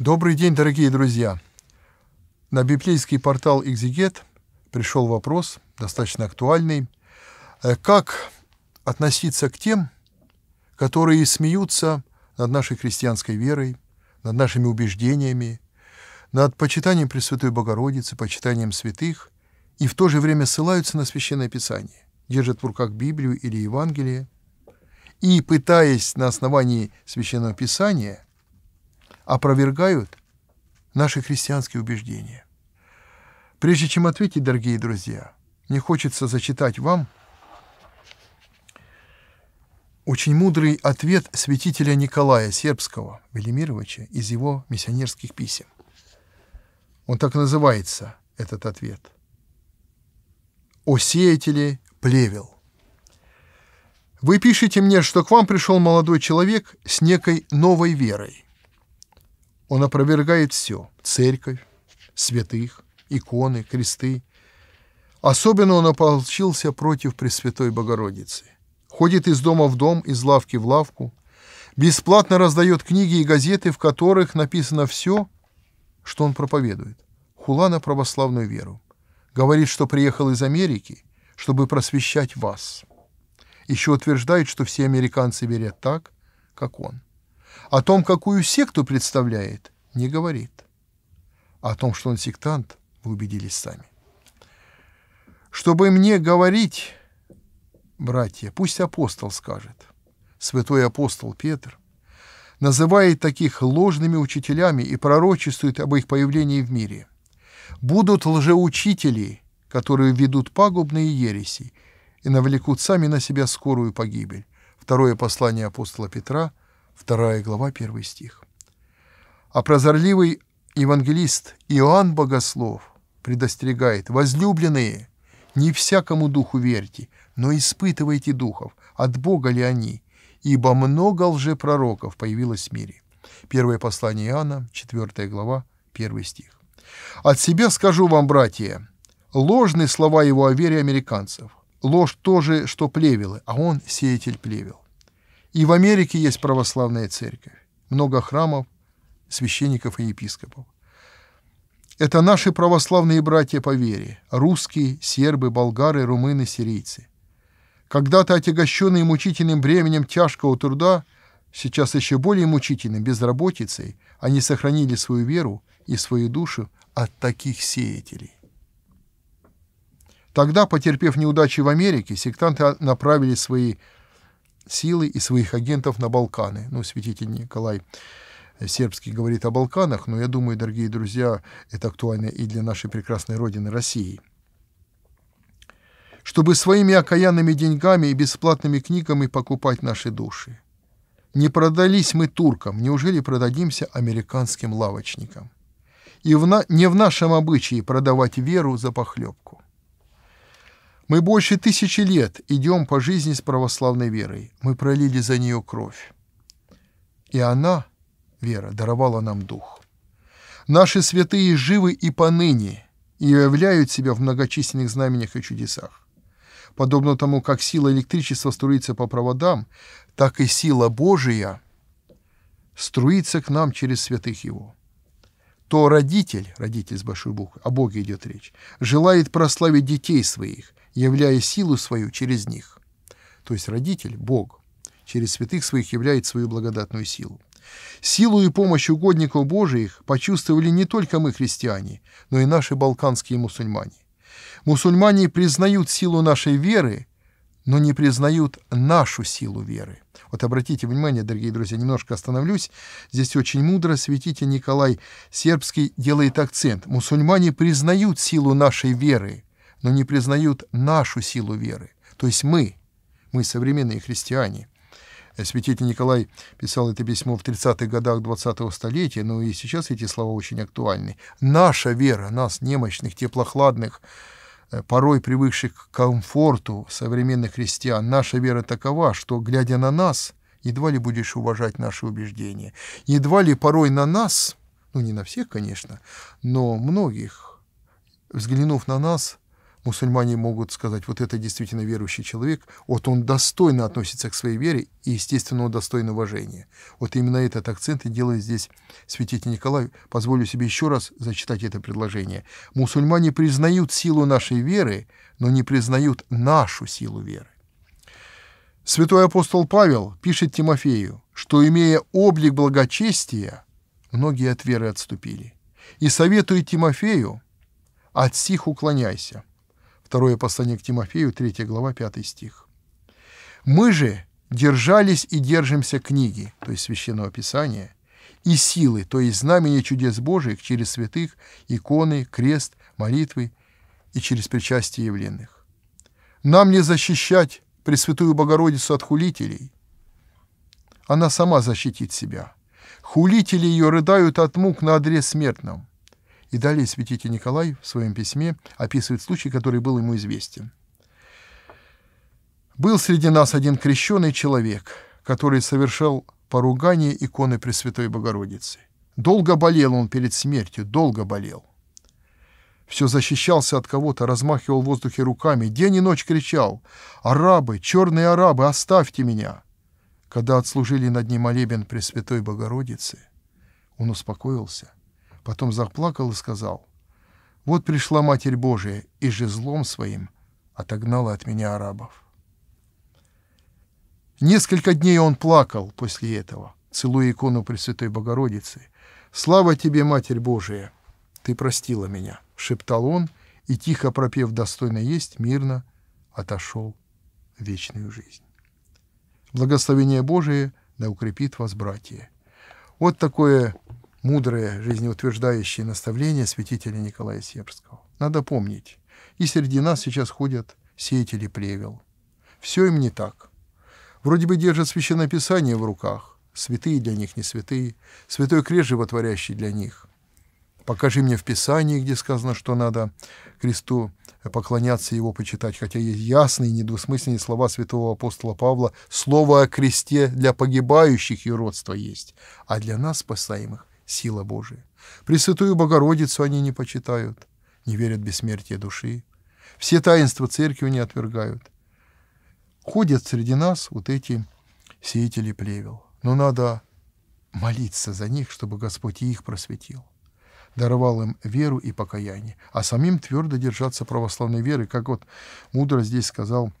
Добрый день, дорогие друзья! На библейский портал «Экзегет» пришел вопрос, достаточно актуальный. Э, как относиться к тем, которые смеются над нашей христианской верой, над нашими убеждениями, над почитанием Пресвятой Богородицы, почитанием святых, и в то же время ссылаются на Священное Писание, держат в руках Библию или Евангелие, и, пытаясь на основании Священного Писания – опровергают наши христианские убеждения. Прежде чем ответить, дорогие друзья, мне хочется зачитать вам очень мудрый ответ святителя Николая Сербского Велимировича из его миссионерских писем. Он так называется, этот ответ. «О сеятеле плевел». Вы пишете мне, что к вам пришел молодой человек с некой новой верой – он опровергает все – церковь, святых, иконы, кресты. Особенно он ополчился против Пресвятой Богородицы. Ходит из дома в дом, из лавки в лавку. Бесплатно раздает книги и газеты, в которых написано все, что он проповедует. Хула на православную веру. Говорит, что приехал из Америки, чтобы просвещать вас. Еще утверждает, что все американцы верят так, как он. О том, какую секту представляет, не говорит. О том, что он сектант, вы убедились сами. Чтобы мне говорить, братья, пусть апостол скажет, святой апостол Петр, называет таких ложными учителями и пророчествует об их появлении в мире. Будут лжеучители, которые ведут пагубные ереси и навлекут сами на себя скорую погибель. Второе послание апостола Петра, 2 глава, 1 стих. А прозорливый евангелист Иоанн Богослов предостерегает, «Возлюбленные, не всякому духу верьте, но испытывайте духов, от Бога ли они, ибо много лжепророков появилось в мире». Первое послание Иоанна, 4 глава, 1 стих. «От себя скажу вам, братья, ложные слова его о вере американцев. Ложь тоже, что плевелы, а он сеятель плевел. И в Америке есть православная церковь. Много храмов, священников и епископов. Это наши православные братья по вере, русские, сербы, болгары, румыны, сирийцы. Когда-то отягощенные мучительным бременем тяжкого труда, сейчас еще более мучительным безработицей, они сохранили свою веру и свою душу от таких сеятелей. Тогда, потерпев неудачи в Америке, сектанты направили свои силы и своих агентов на Балканы. Ну, святитель Николай э, сербский говорит о Балканах, но я думаю, дорогие друзья, это актуально и для нашей прекрасной родины России. Чтобы своими окаянными деньгами и бесплатными книгами покупать наши души. Не продались мы туркам, неужели продадимся американским лавочникам? И в на... не в нашем обычае продавать веру за похлебку. Мы больше тысячи лет идем по жизни с православной верой. Мы пролили за нее кровь. И она, вера, даровала нам дух. Наши святые живы и поныне, и являют себя в многочисленных знамениях и чудесах. Подобно тому, как сила электричества струится по проводам, так и сила Божия струится к нам через святых его то родитель, родитель с большой буквы, о Боге идет речь, желает прославить детей своих, являя силу свою через них. То есть родитель, Бог, через святых своих являет свою благодатную силу. Силу и помощь угодников Божиих почувствовали не только мы, христиане, но и наши балканские мусульмане. Мусульмане признают силу нашей веры, но не признают нашу силу веры. Вот обратите внимание, дорогие друзья, немножко остановлюсь. Здесь очень мудро святитель Николай Сербский делает акцент. Мусульмане признают силу нашей веры, но не признают нашу силу веры. То есть мы, мы современные христиане. Святитель Николай писал это письмо в 30-х годах 20-го столетия, но и сейчас эти слова очень актуальны. Наша вера, нас, немощных, теплохладных, Э, порой привыкших к комфорту современных христиан, наша вера такова, что, глядя на нас, едва ли будешь уважать наши убеждения, едва ли порой на нас, ну не на всех, конечно, но многих, взглянув на нас, мусульмане могут сказать, вот это действительно верующий человек, вот он достойно относится к своей вере, и, естественно, он достоин уважения. Вот именно этот акцент и делает здесь святитель Николай. Позволю себе еще раз зачитать это предложение. «Мусульмане признают силу нашей веры, но не признают нашу силу веры». Святой апостол Павел пишет Тимофею, что, имея облик благочестия, многие от веры отступили. И советую Тимофею, от сих уклоняйся – Второе послание к Тимофею, 3 глава, 5 стих. «Мы же держались и держимся книги, то есть Священного Писания, и силы, то есть знамения чудес Божиих через святых, иконы, крест, молитвы и через причастие явленных. Нам не защищать Пресвятую Богородицу от хулителей. Она сама защитит себя. Хулители ее рыдают от мук на адрес смертном. И далее святитель Николай в своем письме описывает случай, который был ему известен. «Был среди нас один крещенный человек, который совершал поругание иконы Пресвятой Богородицы. Долго болел он перед смертью, долго болел. Все защищался от кого-то, размахивал в воздухе руками, день и ночь кричал «Арабы, черные арабы, оставьте меня!» Когда отслужили над ним молебен Пресвятой Богородицы, он успокоился – потом заплакал и сказал, «Вот пришла Матерь Божия и же злом своим отогнала от меня арабов». Несколько дней он плакал после этого, целуя икону Пресвятой Богородицы. «Слава тебе, Матерь Божия! Ты простила меня!» — шептал он, и, тихо пропев «Достойно есть», мирно отошел в вечную жизнь. Благословение Божие да укрепит вас, братья. Вот такое мудрое, жизнеутверждающее наставление святителя Николая Сербского. Надо помнить, и среди нас сейчас ходят сеятели плевел. Все им не так. Вроде бы держат Священное Писание в руках, святые для них не святые, святой крест животворящий для них. Покажи мне в Писании, где сказано, что надо кресту поклоняться его почитать, хотя есть ясные недвусмысленные слова святого апостола Павла, слово о кресте для погибающих и родства есть, а для нас, спасаемых, сила Божия. Пресвятую Богородицу они не почитают, не верят в бессмертие души. Все таинства церкви не отвергают. Ходят среди нас вот эти сеятели плевел. Но надо молиться за них, чтобы Господь их просветил даровал им веру и покаяние, а самим твердо держаться православной веры, как вот мудро здесь сказал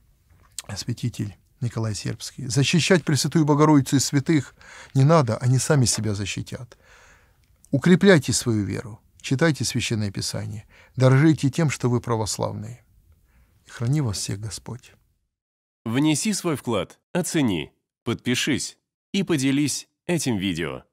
святитель Николай Сербский. Защищать Пресвятую Богородицу и святых не надо, они сами себя защитят. Укрепляйте свою веру, читайте Священное Писание, дорожите тем, что вы православные. И храни вас всех Господь. Внеси свой вклад, оцени, подпишись и поделись этим видео.